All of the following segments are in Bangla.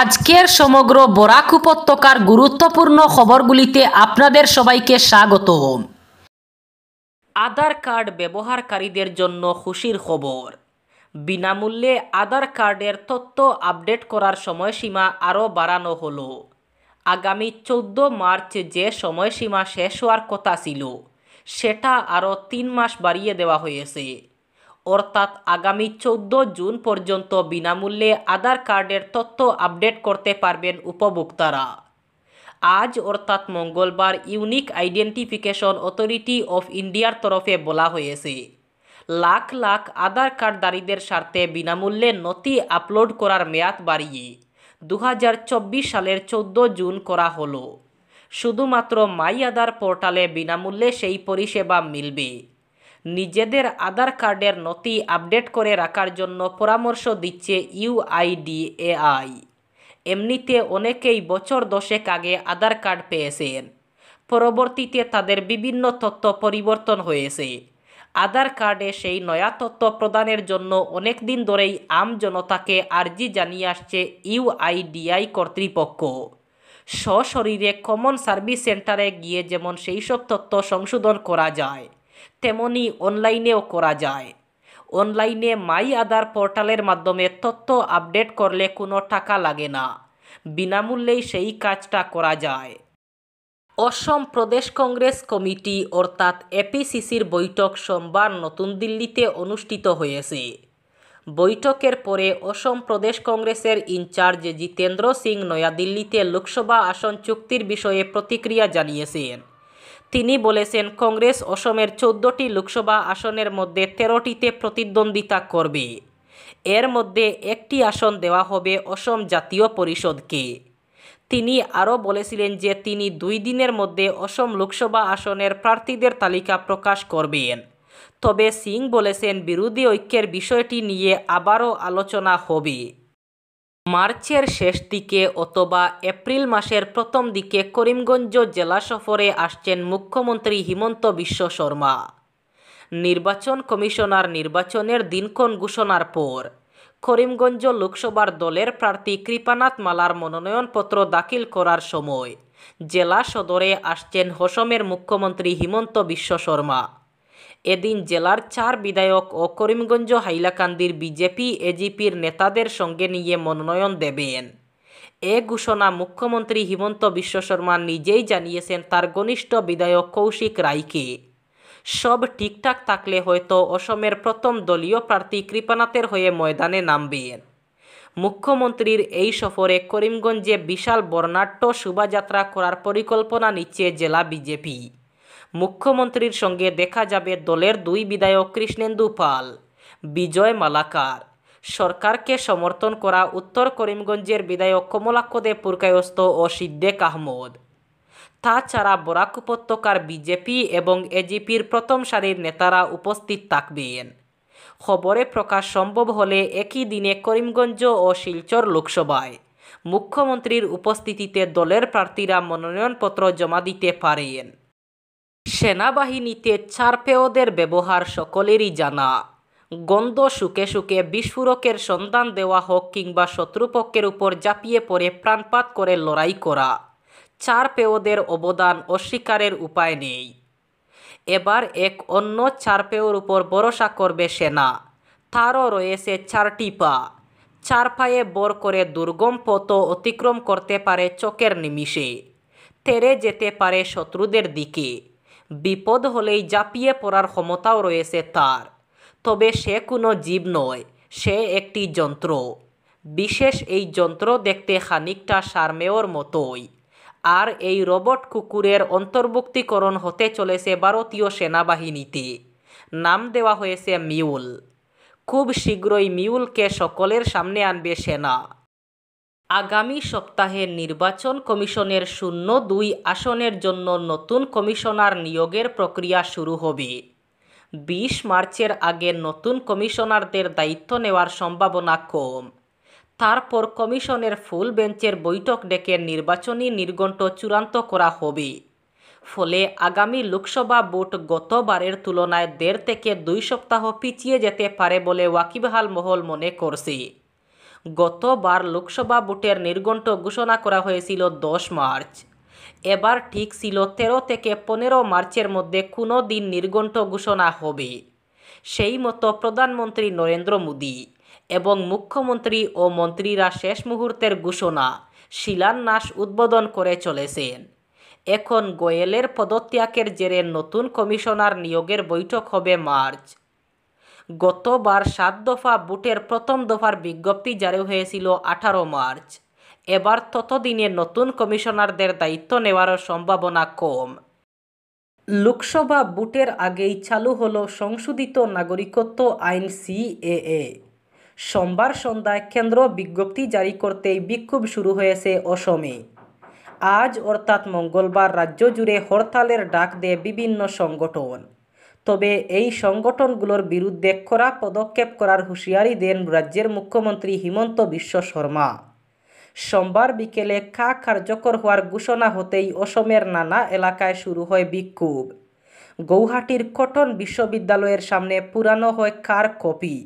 আজকের সমগ্র বরাক উপত্যকার গুরুত্বপূর্ণ খবরগুলিতে আপনাদের সবাইকে স্বাগত আধার কার্ড ব্যবহারকারীদের জন্য খুশির খবর বিনামূল্যে আধার কার্ডের তথ্য আপডেট করার সময়সীমা আরও বাড়ানো হলো আগামী চোদ্দ মার্চ যে সময়সীমা শেষ হওয়ার কথা ছিল সেটা আরও তিন মাস বাড়িয়ে দেওয়া হয়েছে অর্থাৎ আগামী চোদ্দ জুন পর্যন্ত বিনামূল্যে আধার কার্ডের তথ্য আপডেট করতে পারবেন উপভোক্তারা আজ অর্থাৎ মঙ্গলবার ইউনিক আইডেন্টিফিকেশন অথরিটি অফ ইন্ডিয়ার তরফে বলা হয়েছে লাখ লাখ আধার কার্ডদারীদের স্বার্থে বিনামূল্যে নথি আপলোড করার মেয়াদ বাড়িয়ে দু সালের চোদ্দ জুন করা হলো শুধুমাত্র মাই আধার পোর্টালে বিনামূল্যে সেই পরিষেবা মিলবে নিজেদের আধার কার্ডের নথি আপডেট করে রাখার জন্য পরামর্শ দিচ্ছে ইউআইডিএআই এমনিতে অনেকেই বছর দশেক আগে আধার কার্ড পেয়েছেন পরবর্তীতে তাদের বিভিন্ন তথ্য পরিবর্তন হয়েছে আধার কার্ডে সেই নয়া তথ্য প্রদানের জন্য অনেক দিন ধরেই আম জনতাকে আর্জি জানিয়ে আসছে ইউআইডিআই কর্তৃপক্ষ সশরীরে কমন সার্ভিস সেন্টারে গিয়ে যেমন সেই সব তথ্য সংশোধন করা যায় তেমনি অনলাইনেও করা যায় অনলাইনে মাই আধার পোর্টালের মাধ্যমে তথ্য আপডেট করলে কোনো টাকা লাগে না বিনামূল্যেই সেই কাজটা করা যায় অসম প্রদেশ কংগ্রেস কমিটি অর্থাৎ এপিসিসির বৈঠক সোমবার নতুন দিল্লিতে অনুষ্ঠিত হয়েছে বৈঠকের পরে অসম প্রদেশ কংগ্রেসের ইনচার্জ জিতেন্দ্র সিং নয়াদিল্লিতে লোকসভা আসন চুক্তির বিষয়ে প্রতিক্রিয়া জানিয়েছেন তিনি বলেছেন কংগ্রেস অসমের চোদ্দটি লোকসভা আসনের মধ্যে তেরোটিতে প্রতিদ্বন্দ্বিতা করবে এর মধ্যে একটি আসন দেওয়া হবে অসম জাতীয় পরিষদকে তিনি আরও বলেছিলেন যে তিনি দুই দিনের মধ্যে অসম লোকসভা আসনের প্রার্থীদের তালিকা প্রকাশ করবেন তবে সিং বলেছেন বিরোধী ঐক্যের বিষয়টি নিয়ে আবারও আলোচনা হবে মার্চের শেষ দিকে অথবা এপ্রিল মাসের প্রথম দিকে করিমগঞ্জ জেলা সফরে আসছেন মুখ্যমন্ত্রী হিমন্ত বিশ্ব শর্মা নির্বাচন কমিশনার নির্বাচনের দিনক্ষণ ঘোষণার পর করিমগঞ্জ লোকসভার দলের প্রার্থী কৃপানাথ মালার মনোনয়নপত্র দাখিল করার সময় জেলা সদরে আসছেন হসমের মুখ্যমন্ত্রী হিমন্ত বিশ্ব শর্মা এদিন জেলার চার বিধায়ক ও করিমগঞ্জ হাইলাকান্দির বিজেপি এজিপির নেতাদের সঙ্গে নিয়ে মনোনয়ন দেবেন এ ঘোষণা মুখ্যমন্ত্রী হিমন্ত বিশ্ব শর্মা নিজেই জানিয়েছেন তার ঘনিষ্ঠ বিধায়ক কৌশিক রায়কে সব ঠিকঠাক থাকলে হয়তো অসমের প্রথম দলীয় প্রার্থী কৃপানাথের হয়ে ময়দানে নামবেন মুখ্যমন্ত্রীর এই সফরে করিমগঞ্জে বিশাল বর্ণাঢ্য শোভাযাত্রা করার পরিকল্পনা নিচ্ছে জেলা বিজেপি মুখ্যমন্ত্রীর সঙ্গে দেখা যাবে দলের দুই বিধায়ক কৃষ্ণেন্দু পাল বিজয় মালাকার সরকারকে সমর্থন করা উত্তর করিমগঞ্জের বিধায়ক কমলাক্ষদে পুরকায়স্ত ও সিদ্দেক আহমদ তাছাড়া বরাক উপত্যকার বিজেপি এবং এজিপির প্রথম সারির নেতারা উপস্থিত থাকবেন খবরে প্রকাশ সম্ভব হলে একই দিনে করিমগঞ্জ ও শিলচর লোকসভায় মুখ্যমন্ত্রীর উপস্থিতিতে দলের প্রার্থীরা মনোনয়নপত্র জমা দিতে পারেন সেনাবাহিনীতে চারপেয়দের ব্যবহার সকলেরই জানা গন্ধ সুখে সুখে বিস্ফোরকের সন্ধান দেওয়া হোক কিংবা শত্রুপক্ষের উপর জাপিয়ে পড়ে প্রাণপাত করে লড়াই করা চার পেয়দের অবদান অস্বীকারের উপায় নেই এবার এক অন্য চার পেয়র উপর ভরসা করবে সেনা তারও রয়েছে চারটি পা চার পায়ে বর করে দুর্গম পথ অতিক্রম করতে পারে চোখের নিমিষে তেরে যেতে পারে শত্রুদের দিকে বিপদ হলেই জাপিয়ে পড়ার ক্ষমতাও রয়েছে তার তবে সে কোনো জীব নয় সে একটি যন্ত্র বিশেষ এই যন্ত্র দেখতে খানিকটা সারমেয়র মতোই আর এই রবট কুকুরের অন্তর্ভুক্তিকরণ হতে চলেছে ভারতীয় সেনাবাহিনীতে নাম দেওয়া হয়েছে মিউল খুব শীঘ্রই মিউলকে সকলের সামনে আনবে সেনা আগামী সপ্তাহে নির্বাচন কমিশনের শূন্য দুই আসনের জন্য নতুন কমিশনার নিয়োগের প্রক্রিয়া শুরু হবে বিশ মার্চের আগে নতুন কমিশনারদের দায়িত্ব নেওয়ার সম্ভাবনা কম তারপর কমিশনের ফুল বেঞ্চের বৈঠক ডেকে নির্বাচনী নির্ঘণ্ট চূড়ান্ত করা হবে ফলে আগামী লোকসভা ভোট গতবারের তুলনায় দেড় থেকে দুই সপ্তাহ পিছিয়ে যেতে পারে বলে ওয়াকিবহাল মহল মনে করছে গতবার লোকসভা ভোটের নির্ঘণ্ট ঘোষণা করা হয়েছিল দশ মার্চ এবার ঠিক ছিল তেরো থেকে পনেরো মার্চের মধ্যে কোনো দিন নির্ঘণ্ট ঘোষণা হবে সেই মতো প্রধানমন্ত্রী নরেন্দ্র মোদী এবং মুখ্যমন্ত্রী ও মন্ত্রীরা শেষ মুহূর্তের ঘোষণা শিলান্যাস উদ্বোধন করে চলেছেন এখন গোয়েলের পদত্যাগের জেরে নতুন কমিশনার নিয়োগের বৈঠক হবে মার্চ গতবার সাত দফা বুটের প্রথম দফার বিজ্ঞপ্তি জারি হয়েছিল আঠারো মার্চ এবার ততদিনে নতুন কমিশনারদের দায়িত্ব নেওয়ারও সম্ভাবনা কম লোকসভা বুটের আগেই চালু হল সংশোধিত নাগরিকত্ব আইন সিএএ সোমবার সন্ধ্যায় কেন্দ্র বিজ্ঞপ্তি জারি করতেই বিক্ষোভ শুরু হয়েছে অসমে আজ অর্থাৎ মঙ্গলবার রাজ্য জুড়ে হরতালের ডাক দেয় বিভিন্ন সংগঠন তবে এই সংগঠনগুলোর বিরুদ্ধে কড়া পদক্ষেপ করার হুঁশিয়ারি দেন রাজ্যের মুখ্যমন্ত্রী হিমন্ত বিশ্ব শর্মা সোমবার বিকেলে খা কার্যকর হওয়ার ঘোষণা হতেই অসমের নানা এলাকায় শুরু হয় বিক্ষোভ গৌহাটির কটন বিশ্ববিদ্যালয়ের সামনে পুরানো হয় কার কপি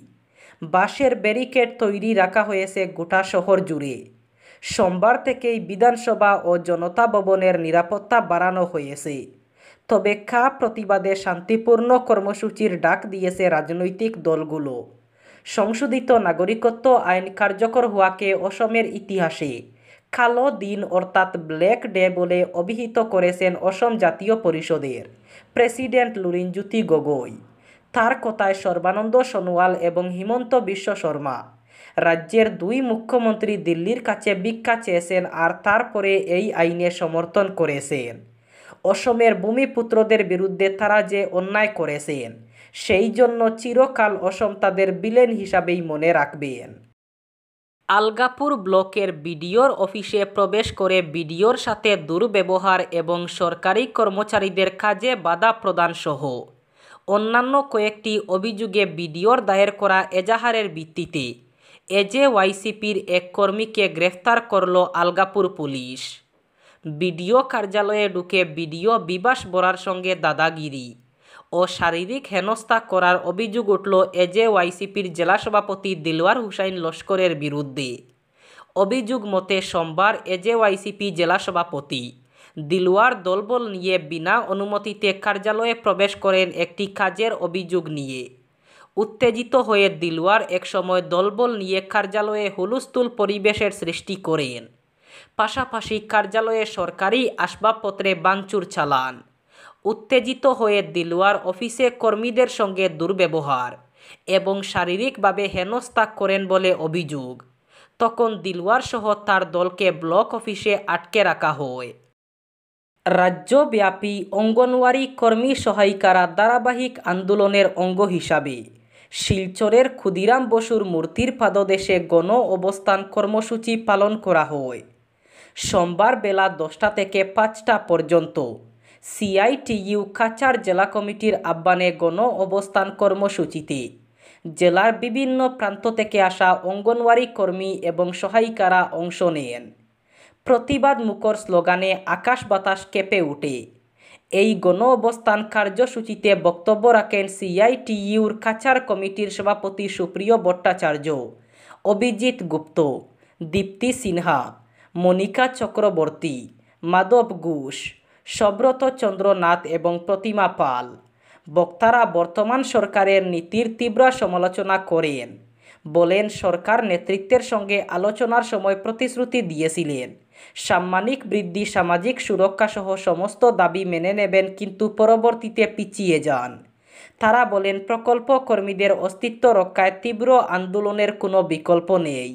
বাঁশের ব্যারিকেড তৈরি রাখা হয়েছে গোটা শহর জুড়ে সোমবার থেকেই বিধানসভা ও জনতা ভবনের নিরাপত্তা বাড়ানো হয়েছে তবে খা প্রতিবাদে শান্তিপূর্ণ কর্মসূচির ডাক দিয়েছে রাজনৈতিক দলগুলো সংশোধিত নাগরিকত্ব আইন কার্যকর হওয়াকে অসমের ইতিহাসে কালো দিন অর্থাৎ ব্ল্যাক ডে বলে অভিহিত করেছেন অসম জাতীয় পরিষদের প্রেসিডেন্ট লুরিনজ্যোতি গগৈ তার কথায় সর্বানন্দ সোনোয়াল এবং হিমন্ত বিশ্ব শর্মা রাজ্যের দুই মুখ্যমন্ত্রী দিল্লির কাছে ভিক্ষা চেয়েছেন আর তারপরে এই আইনে সমর্থন করেছেন অসমের ভূমিপুত্রদের বিরুদ্ধে তারা যে অন্যায় করেছেন সেই জন্য চিরকাল অসম তাদের বিলেন হিসাবেই মনে রাখবেন আলগাপুর ব্লকের বিডিওর অফিসে প্রবেশ করে বিডিওর সাথে দুর্ব্যবহার এবং সরকারি কর্মচারীদের কাজে বাধা প্রদানসহ অন্যান্য কয়েকটি অভিযোগে বিডিওর দায়ের করা এজাহারের ভিত্তিতে এজে ওয়াইসিপির এক কর্মীকে গ্রেফতার করল আলগাপুর পুলিশ বিডিও কার্যালয়ে ঢুকে বিডিও বিবাস বরার সঙ্গে দাদাগিরি ও শারীরিক হেনস্থা করার অভিযোগ উঠল এজে ওয়াইসিপির জেলা সভাপতি দিলওয়ার হুসাইন লস্করের বিরুদ্ধে অভিযোগ মতে সোমবার এজে ওয়াইসিপি জেলা সভাপতি দিলওয়ার দলবল নিয়ে বিনা অনুমতিতে কার্যালয়ে প্রবেশ করেন একটি কাজের অভিযোগ নিয়ে উত্তেজিত হয়ে দিলওয়ার একসময় দলবল নিয়ে কার্যালয়ে হুলুস্থুল পরিবেশের সৃষ্টি করেন পাশাপাশি কার্যালয়ে সরকারি আসবাবপত্রে বাংচুর চালান উত্তেজিত হয়ে দিলওয়ার অফিসে কর্মীদের সঙ্গে দুর্ব্যবহার এবং শারীরিকভাবে হেনস্থা করেন বলে অভিযোগ তখন দিলওয়ার সহ তার দলকে ব্লক অফিসে আটকে রাখা হয় রাজ্যব্যাপী অঙ্গনওয়াড়ি কর্মী সহায়িকারা ধারাবাহিক আন্দোলনের অঙ্গ হিসাবে শিলচরের ক্ষুদিরাম বসুর মূর্তির পাদদেশে গণ অবস্থান কর্মসূচি পালন করা হয় সোমবার বেলা দশটা থেকে পাঁচটা পর্যন্ত সিআইটিইউ কাছার জেলা কমিটির আহ্বানে গণ অবস্থান কর্মসূচিতে জেলার বিভিন্ন প্রান্ত থেকে আসা অঙ্গনওয়াড়ি কর্মী এবং সহায়িকারা অংশ নেন প্রতিবাদ মুখর স্লোগানে আকাশ বাতাস কেঁপে ওঠে এই গণ অবস্থান কার্যসূচিতে বক্তব্য রাখেন সিআইটিইউর কাছার কমিটির সভাপতি সুপ্রিয় ভট্টাচার্য অভিজিৎ গুপ্ত দীপ্তি সিনহা মনিকা চক্রবর্তী মাধব ঘোষ সব্রত চন্দ্রনাথ এবং প্রতিমা পাল বক্তারা বর্তমান সরকারের নীতির তীব্র সমালোচনা করেন বলেন সরকার নেতৃত্বের সঙ্গে আলোচনার সময় প্রতিশ্রুতি দিয়েছিলেন সাম্মানিক বৃদ্ধি সামাজিক সুরক্ষা সহ সমস্ত দাবি মেনে নেবেন কিন্তু পরবর্তীতে পিছিয়ে যান তারা বলেন প্রকল্প কর্মীদের অস্তিত্ব রক্ষায় তীব্র আন্দোলনের কোনো বিকল্প নেই